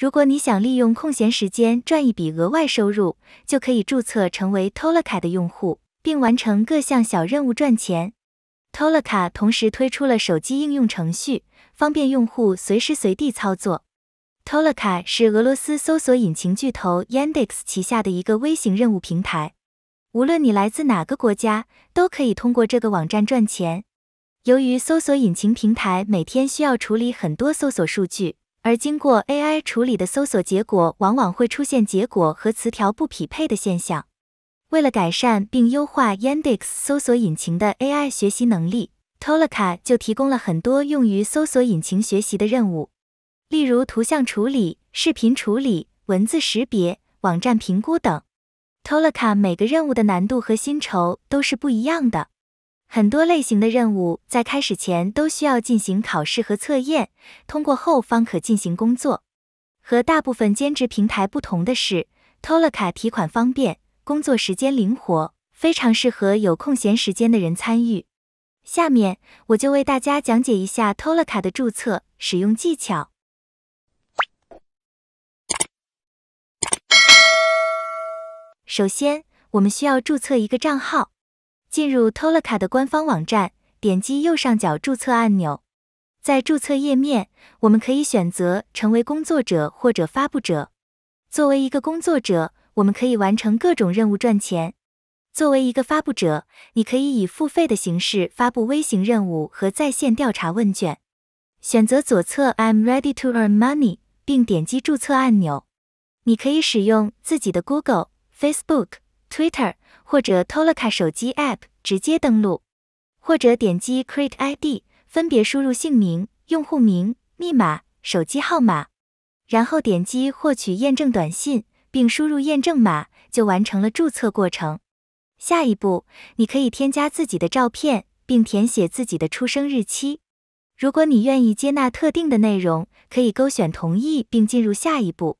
如果你想利用空闲时间赚一笔额外收入，就可以注册成为 t o l a k a 的用户，并完成各项小任务赚钱。t o l a k a 同时推出了手机应用程序，方便用户随时随地操作。t o l a k a 是俄罗斯搜索引擎巨头 Yandex 旗下的一个微型任务平台。无论你来自哪个国家，都可以通过这个网站赚钱。由于搜索引擎平台每天需要处理很多搜索数据。而经过 AI 处理的搜索结果，往往会出现结果和词条不匹配的现象。为了改善并优化 Yandex 搜索引擎的 AI 学习能力，Toloka 就提供了很多用于搜索引擎学习的任务，例如图像处理、视频处理、文字识别、网站评估等。Toloka 每个任务的难度和薪酬都是不一样的。很多类型的任务在开始前都需要进行考试和测验，通过后方可进行工作。和大部分兼职平台不同的是 t o l a k a 提款方便，工作时间灵活，非常适合有空闲时间的人参与。下面我就为大家讲解一下 t o l a k a 的注册使用技巧。首先，我们需要注册一个账号。进入 Toloka 的官方网站，点击右上角注册按钮。在注册页面，我们可以选择成为工作者或者发布者。作为一个工作者，我们可以完成各种任务赚钱。作为一个发布者，你可以以付费的形式发布微型任务和在线调查问卷。选择左侧 I'm ready to earn money 并点击注册按钮。你可以使用自己的 Google、Facebook、Twitter。或者 Toloka 手机 App 直接登录，或者点击 Create ID，分别输入姓名、用户名、密码、手机号码，然后点击获取验证短信，并输入验证码，就完成了注册过程。下一步，你可以添加自己的照片，并填写自己的出生日期。如果你愿意接纳特定的内容，可以勾选同意，并进入下一步。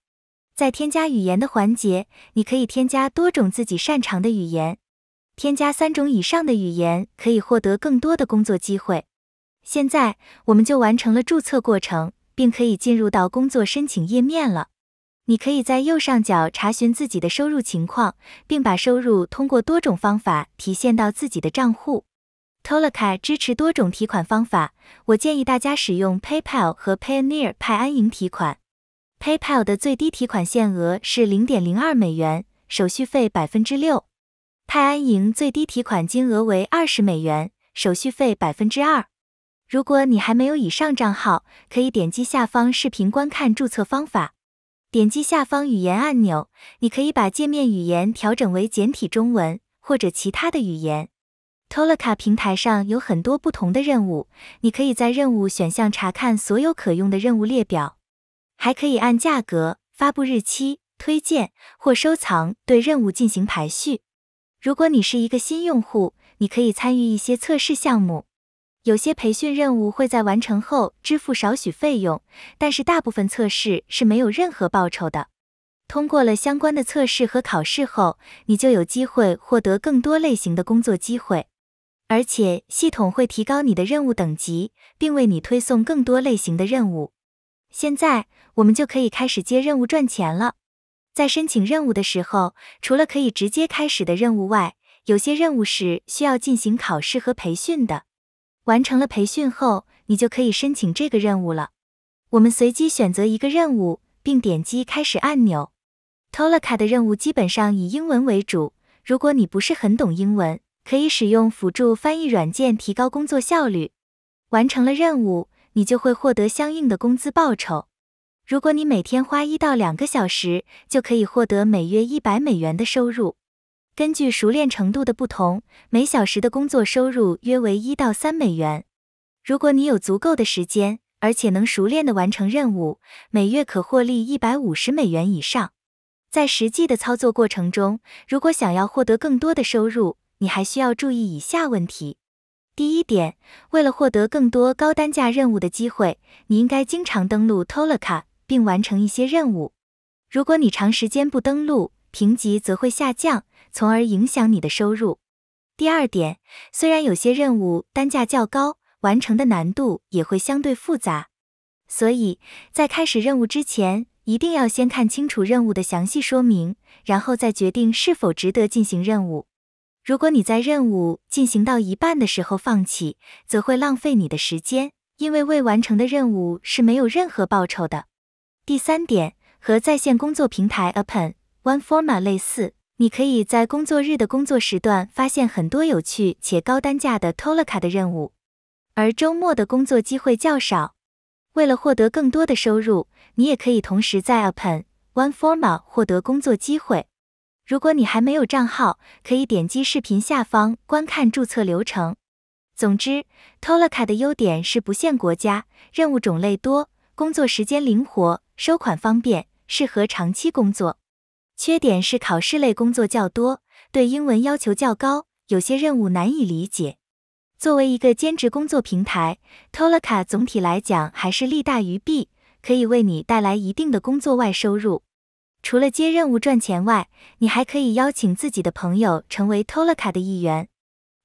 在添加语言的环节，你可以添加多种自己擅长的语言。添加三种以上的语言，可以获得更多的工作机会。现在，我们就完成了注册过程，并可以进入到工作申请页面了。你可以在右上角查询自己的收入情况，并把收入通过多种方法提现到自己的账户。t o l a k a 支持多种提款方法，我建议大家使用 PayPal 和 Pioneer 派安营提款。PayPal 的最低提款限额是零点零二美元，手续费百分之六；泰安营最低提款金额为二十美元，手续费百分之二。如果你还没有以上账号，可以点击下方视频观看注册方法。点击下方语言按钮，你可以把界面语言调整为简体中文或者其他的语言。t o l a k a 平台上有很多不同的任务，你可以在任务选项查看所有可用的任务列表。还可以按价格、发布日期、推荐或收藏对任务进行排序。如果你是一个新用户，你可以参与一些测试项目。有些培训任务会在完成后支付少许费用，但是大部分测试是没有任何报酬的。通过了相关的测试和考试后，你就有机会获得更多类型的工作机会，而且系统会提高你的任务等级，并为你推送更多类型的任务。现在我们就可以开始接任务赚钱了。在申请任务的时候，除了可以直接开始的任务外，有些任务是需要进行考试和培训的。完成了培训后，你就可以申请这个任务了。我们随机选择一个任务，并点击开始按钮。t o l a k a 的任务基本上以英文为主，如果你不是很懂英文，可以使用辅助翻译软件提高工作效率。完成了任务。你就会获得相应的工资报酬。如果你每天花一到两个小时，就可以获得每月一百美元的收入。根据熟练程度的不同，每小时的工作收入约为一到三美元。如果你有足够的时间，而且能熟练地完成任务，每月可获利一百五十美元以上。在实际的操作过程中，如果想要获得更多的收入，你还需要注意以下问题。第一点，为了获得更多高单价任务的机会，你应该经常登录 Toloka 并完成一些任务。如果你长时间不登录，评级则会下降，从而影响你的收入。第二点，虽然有些任务单价较高，完成的难度也会相对复杂，所以在开始任务之前，一定要先看清楚任务的详细说明，然后再决定是否值得进行任务。如果你在任务进行到一半的时候放弃，则会浪费你的时间，因为未完成的任务是没有任何报酬的。第三点，和在线工作平台 Open Oneforma 类似，你可以在工作日的工作时段发现很多有趣且高单价的 Toloka 的任务，而周末的工作机会较少。为了获得更多的收入，你也可以同时在 Open Oneforma 获得工作机会。如果你还没有账号，可以点击视频下方观看注册流程。总之，Toloka 的优点是不限国家，任务种类多，工作时间灵活，收款方便，适合长期工作。缺点是考试类工作较多，对英文要求较高，有些任务难以理解。作为一个兼职工作平台 t o l a c a 总体来讲还是利大于弊，可以为你带来一定的工作外收入。除了接任务赚钱外，你还可以邀请自己的朋友成为 Tola 卡的一员。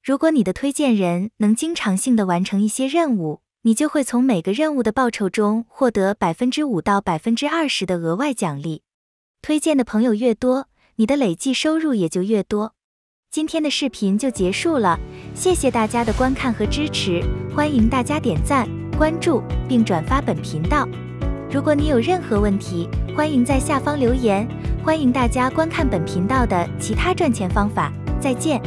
如果你的推荐人能经常性的完成一些任务，你就会从每个任务的报酬中获得百分之五到百分之二十的额外奖励。推荐的朋友越多，你的累计收入也就越多。今天的视频就结束了，谢谢大家的观看和支持，欢迎大家点赞、关注并转发本频道。如果你有任何问题，欢迎在下方留言。欢迎大家观看本频道的其他赚钱方法。再见。